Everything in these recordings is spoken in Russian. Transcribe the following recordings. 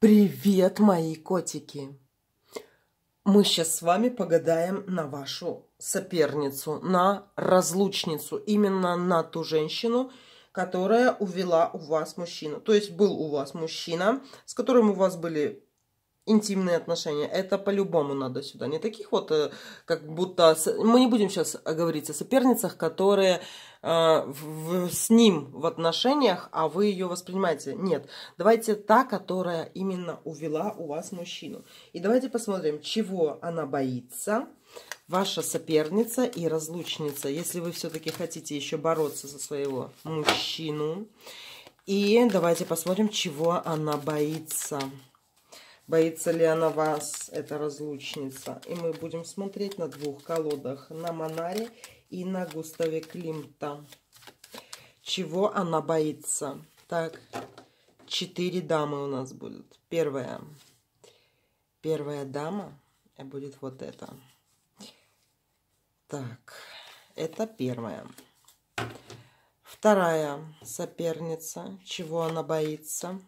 Привет, мои котики! Мы сейчас с вами погадаем на вашу соперницу, на разлучницу, именно на ту женщину, которая увела у вас мужчину. То есть был у вас мужчина, с которым у вас были интимные отношения. Это по-любому надо сюда. Не таких вот, э, как будто... Мы не будем сейчас говорить о соперницах, которые э, в, с ним в отношениях, а вы ее воспринимаете. Нет, давайте та, которая именно увела у вас мужчину. И давайте посмотрим, чего она боится, ваша соперница и разлучница, если вы все-таки хотите еще бороться за своего мужчину. И давайте посмотрим, чего она боится. Боится ли она вас, эта разлучница? И мы будем смотреть на двух колодах. На Монаре и на Густаве Климта. Чего она боится? Так, четыре дамы у нас будут. Первая. Первая дама будет вот эта. Так, это первая. Вторая соперница. Чего она боится?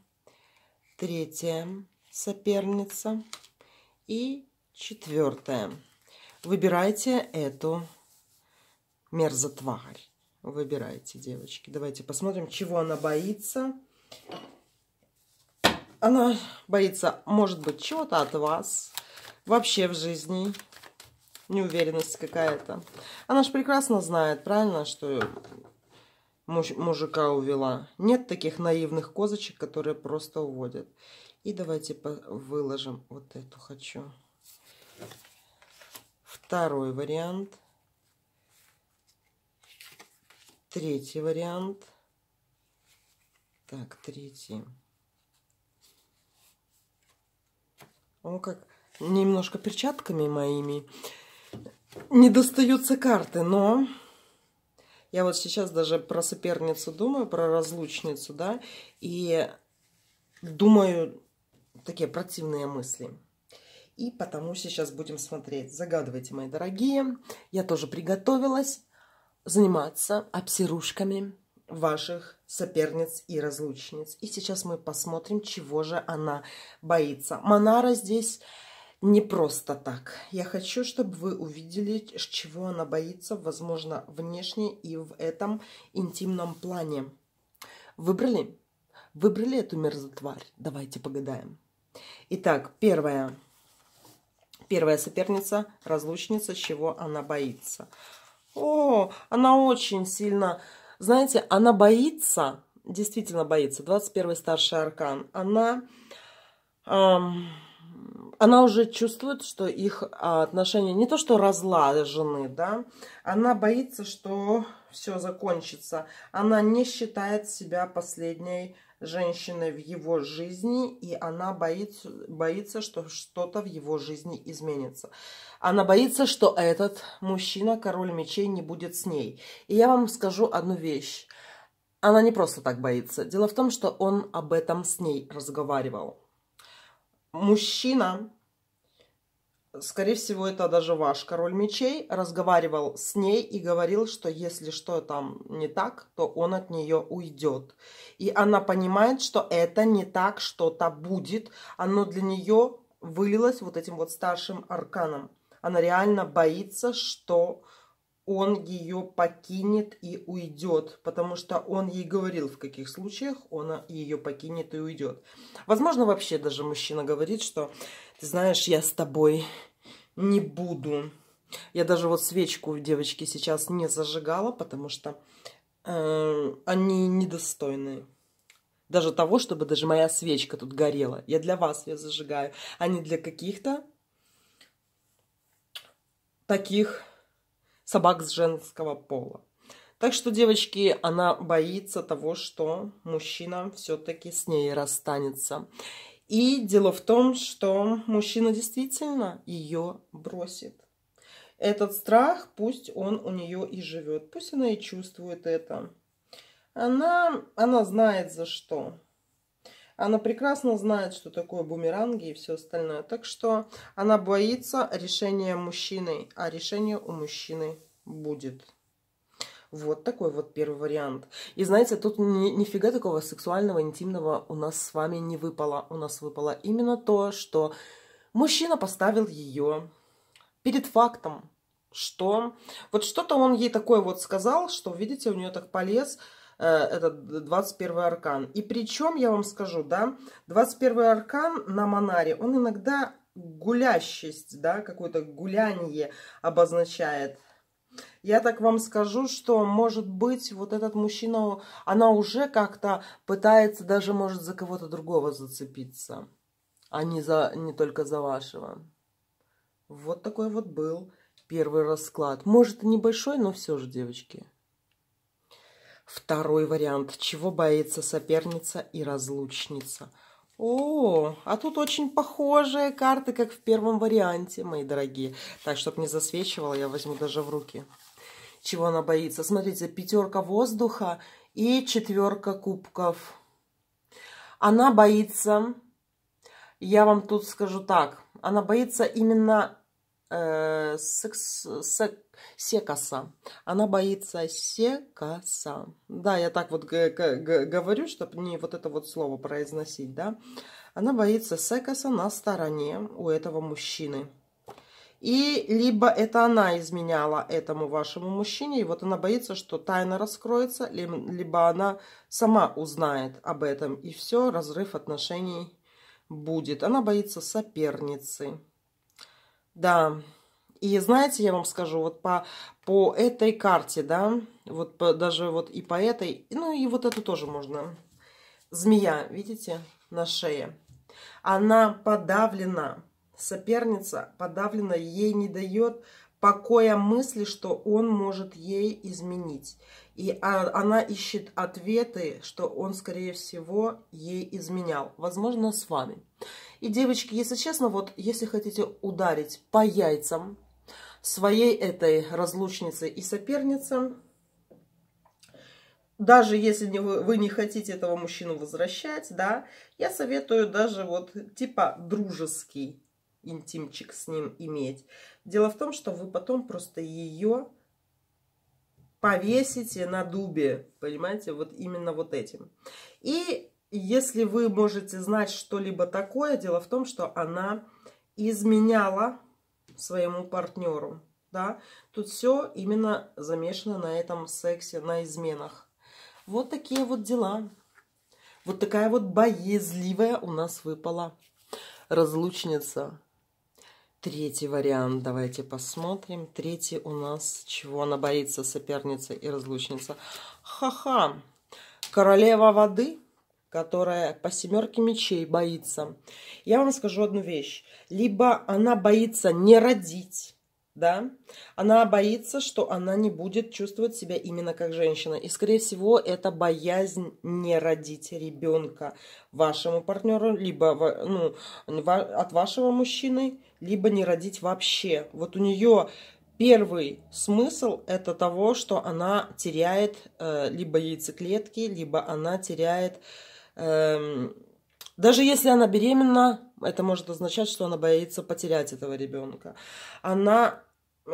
Третья соперница. И четвертая. Выбирайте эту мерзотварь. Выбирайте, девочки. Давайте посмотрим, чего она боится. Она боится, может быть, чего-то от вас. Вообще в жизни неуверенность какая-то. Она же прекрасно знает, правильно, что муж, мужика увела. Нет таких наивных козочек, которые просто уводят. И давайте выложим вот эту хочу. Второй вариант. Третий вариант. Так, третий. Он как немножко перчатками моими не достаются карты, но я вот сейчас даже про соперницу думаю, про разлучницу, да, и думаю, такие противные мысли. И потому сейчас будем смотреть. Загадывайте, мои дорогие. Я тоже приготовилась заниматься обсирушками ваших соперниц и разлучниц. И сейчас мы посмотрим, чего же она боится. Монара здесь не просто так. Я хочу, чтобы вы увидели, чего она боится, возможно, внешне и в этом интимном плане. Выбрали? Выбрали эту мерзотварь? Давайте погадаем. Итак, первая, первая соперница, разлучница, чего она боится. О, она очень сильно, знаете, она боится, действительно боится, 21 старший аркан. Она, эм, она уже чувствует, что их а, отношения не то что разлажены, да, она боится, что все закончится. Она не считает себя последней женщины в его жизни, и она боится, боится что что-то в его жизни изменится. Она боится, что этот мужчина, король мечей, не будет с ней. И я вам скажу одну вещь. Она не просто так боится. Дело в том, что он об этом с ней разговаривал. Мужчина, скорее всего, это даже ваш король мечей, разговаривал с ней и говорил, что если что там не так, то он от нее уйдет. И она понимает, что это не так что-то будет. Оно для нее вылилось вот этим вот старшим арканом. Она реально боится, что он ее покинет и уйдет, потому что он ей говорил, в каких случаях он ее покинет и уйдет. Возможно, вообще даже мужчина говорит, что, ты знаешь, я с тобой не буду. Я даже вот свечку девочки сейчас не зажигала, потому что э, они недостойны. Даже того, чтобы даже моя свечка тут горела. Я для вас ее зажигаю, а не для каких-то таких собак с женского пола. Так что, девочки, она боится того, что мужчина все-таки с ней расстанется. И дело в том, что мужчина действительно ее бросит. Этот страх, пусть он у нее и живет, пусть она и чувствует это. Она, она знает за что. Она прекрасно знает, что такое бумеранги и все остальное. Так что она боится решения мужчины, а решение у мужчины будет. Вот такой вот первый вариант. И знаете, тут ни, нифига такого сексуального, интимного у нас с вами не выпало. У нас выпало именно то, что мужчина поставил ее перед фактом, что вот что-то он ей такое вот сказал, что, видите, у нее так полез – Э, этот 21 аркан. И причем, я вам скажу, да, 21 аркан на Монаре, он иногда гулящесть, да, какое-то гуляние обозначает. Я так вам скажу, что, может быть, вот этот мужчина, она уже как-то пытается даже, может, за кого-то другого зацепиться, а не, за, не только за вашего. Вот такой вот был первый расклад. Может, и небольшой, но все же, девочки. Второй вариант. Чего боится соперница и разлучница? О, а тут очень похожие карты, как в первом варианте, мои дорогие. Так, чтобы не засвечивала, я возьму даже в руки. Чего она боится? Смотрите, пятерка воздуха и четверка кубков. Она боится, я вам тут скажу так, она боится именно Э, секаса. Она боится секаса. Да, я так вот говорю, чтобы не вот это вот слово произносить, да. Она боится секаса на стороне у этого мужчины. И либо это она изменяла этому вашему мужчине, и вот она боится, что тайна раскроется, либо она сама узнает об этом, и все, разрыв отношений будет. Она боится соперницы. Да. И знаете, я вам скажу, вот по, по этой карте, да, вот по, даже вот и по этой, ну и вот эту тоже можно. Змея, видите, на шее. Она подавлена, соперница подавлена, ей не дает покоя мысли, что он может ей изменить. И а, она ищет ответы, что он, скорее всего, ей изменял. Возможно, с вами. И, девочки, если честно, вот если хотите ударить по яйцам своей этой разлучницы и соперницы, даже если не вы, вы не хотите этого мужчину возвращать, да, я советую даже вот типа дружеский интимчик с ним иметь. Дело в том, что вы потом просто ее повесите на дубе, понимаете, вот именно вот этим. И если вы можете знать что-либо такое, дело в том, что она изменяла своему партнеру. Да? Тут все именно замешано на этом сексе, на изменах. Вот такие вот дела. Вот такая вот боязливая у нас выпала разлучница. Третий вариант, давайте посмотрим. Третий у нас, чего она боится, соперница и разлучница. Ха-ха, королева воды – которая по семерке мечей боится. Я вам скажу одну вещь. Либо она боится не родить, да, она боится, что она не будет чувствовать себя именно как женщина. И, скорее всего, это боязнь не родить ребенка вашему партнеру, либо ну, от вашего мужчины, либо не родить вообще. Вот у нее Первый смысл это того, что она теряет э, либо яйцеклетки, либо она теряет Эм, даже если она беременна, это может означать, что она боится потерять этого ребенка. Она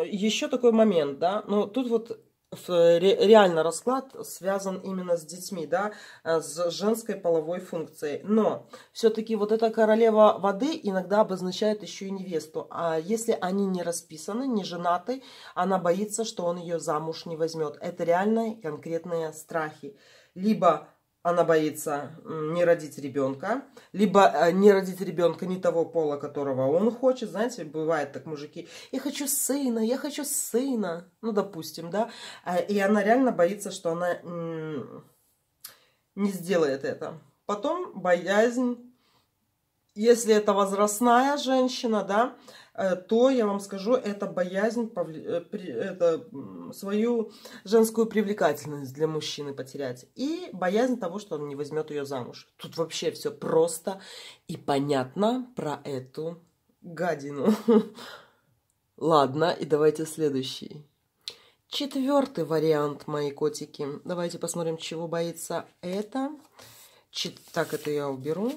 еще такой момент, да, но ну, тут вот реально расклад связан именно с детьми, да, э, с женской половой функцией. Но все-таки вот эта королева воды иногда обозначает еще и невесту. А если они не расписаны, не женаты, она боится, что он ее замуж не возьмет. Это реальные конкретные страхи. Либо она боится не родить ребенка, либо э, не родить ребенка не того пола, которого он хочет. Знаете, бывает так мужики, я хочу сына, я хочу сына, ну, допустим, да. А, и она реально боится, что она не сделает это. Потом боязнь, если это возрастная женщина, да, Э, то я вам скажу, это боязнь, э, это свою женскую привлекательность для мужчины потерять. И боязнь того, что он не возьмет ее замуж. Тут вообще все просто и понятно про эту гадину. Ладно, и давайте следующий. Четвертый вариант, мои котики. Давайте посмотрим, чего боится это. Чет... Так, это я уберу.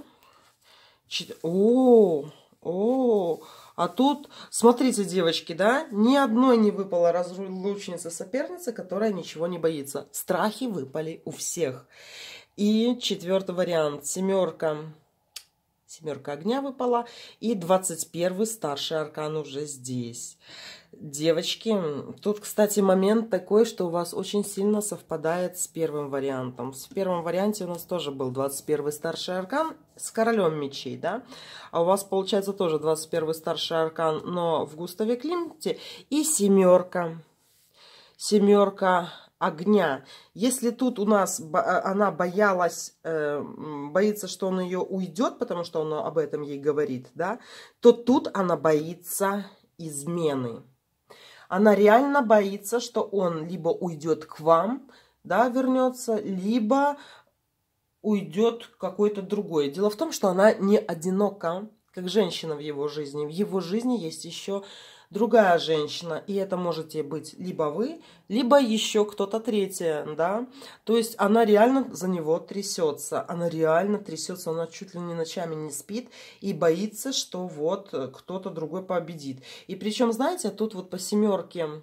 Чет... О, о, а тут, смотрите, девочки, да, ни одной не выпала разлучница соперницы, которая ничего не боится. Страхи выпали у всех. И четвертый вариант. Семерка. Семерка огня выпала. И 21 старший аркан уже здесь. Девочки, тут, кстати, момент такой, что у вас очень сильно совпадает с первым вариантом. В первом варианте у нас тоже был 21 старший аркан с королем мечей, да, а у вас получается тоже 21 старший аркан, но в Густаве Климте, и семерка, семерка огня. Если тут у нас э, она боялась, э, боится, что он ее уйдет, потому что он об этом ей говорит, да, то тут она боится измены. Она реально боится, что он либо уйдет к вам, да, вернется, либо уйдет какой-то другой. Дело в том, что она не одинока, как женщина в его жизни. В его жизни есть еще другая женщина, и это можете быть либо вы, либо еще кто-то третий, да. То есть она реально за него трясется, она реально трясется, она чуть ли не ночами не спит и боится, что вот кто-то другой победит. И причем, знаете, тут вот по семерке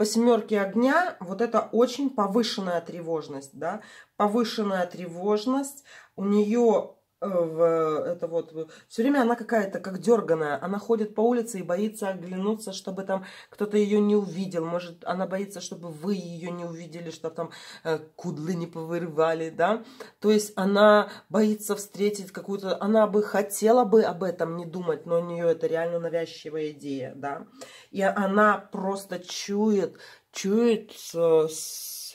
по семерке огня вот это очень повышенная тревожность, да, повышенная тревожность, у нее Э, в э, это вот все время она какая-то как дерганая она ходит по улице и боится оглянуться чтобы там кто-то ее не увидел может она боится чтобы вы ее не увидели чтобы там э, кудлы не повырывали да то есть она боится встретить какую-то она бы хотела бы об этом не думать но у нее это реально навязчивая идея да и она просто чует чует э,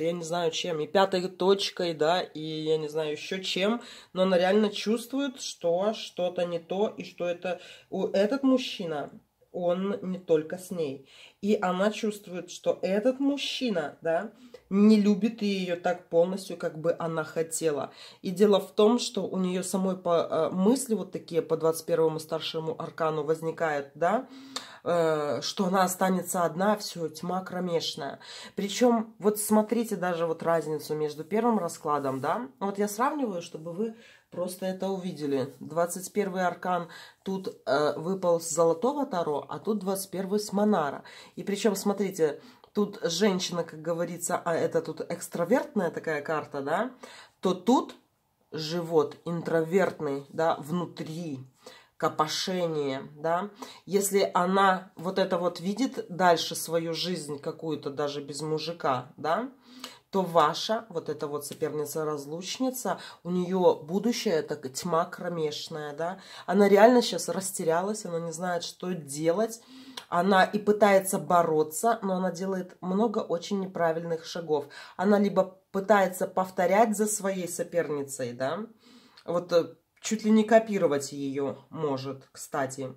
я не знаю, чем, и пятой точкой, да, и я не знаю еще чем, но она реально чувствует, что что-то не то, и что это у этот мужчина, он не только с ней. И она чувствует, что этот мужчина, да, не любит ее так полностью, как бы она хотела. И дело в том, что у нее самой по, э, мысли вот такие по 21-му старшему аркану возникают, да, э, что она останется одна, все, тьма кромешная. Причем, вот смотрите даже вот разницу между первым раскладом, да, вот я сравниваю, чтобы вы просто это увидели. 21 аркан тут э, выпал с золотого таро, а тут 21 с монара. И причем, смотрите, тут женщина, как говорится, а это тут экстравертная такая карта, да, то тут живот интровертный, да, внутри, копошение, да, если она вот это вот видит дальше свою жизнь какую-то даже без мужика, да, то ваша, вот эта вот соперница-разлучница, у нее будущее это тьма кромешная, да. Она реально сейчас растерялась, она не знает, что делать. Она и пытается бороться, но она делает много очень неправильных шагов. Она либо пытается повторять за своей соперницей, да, вот э, чуть ли не копировать ее может, кстати.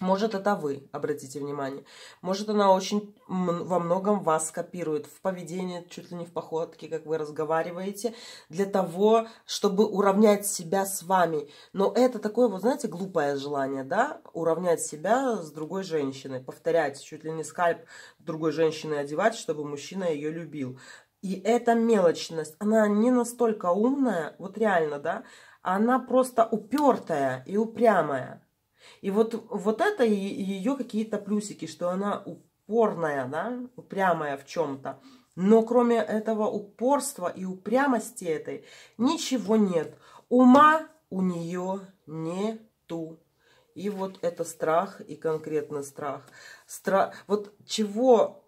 Может, это вы, обратите внимание. Может, она очень во многом вас копирует в поведении, чуть ли не в походке, как вы разговариваете, для того, чтобы уравнять себя с вами. Но это такое, вот знаете, глупое желание, да, уравнять себя с другой женщиной, повторять, чуть ли не скальп другой женщины одевать, чтобы мужчина ее любил. И эта мелочность, она не настолько умная, вот реально, да, она просто упертая и упрямая. И вот, вот это ее какие-то плюсики, что она упорная, да, упрямая в чем-то. Но кроме этого упорства и упрямости этой ничего нет. Ума у нее нету. И вот это страх, и конкретно страх. Стра... Вот чего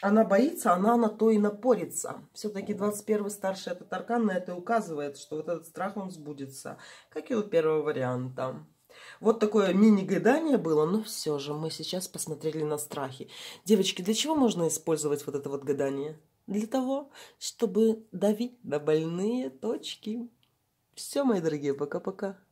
она боится, она на то и напорится. Все-таки 21 старший этот аркан на это указывает, что вот этот страх, он сбудется. Как и у первого варианта. Вот такое мини-гадание было, но все же мы сейчас посмотрели на страхи. Девочки, для чего можно использовать вот это вот гадание? Для того, чтобы давить на больные точки. Все, мои дорогие, пока-пока.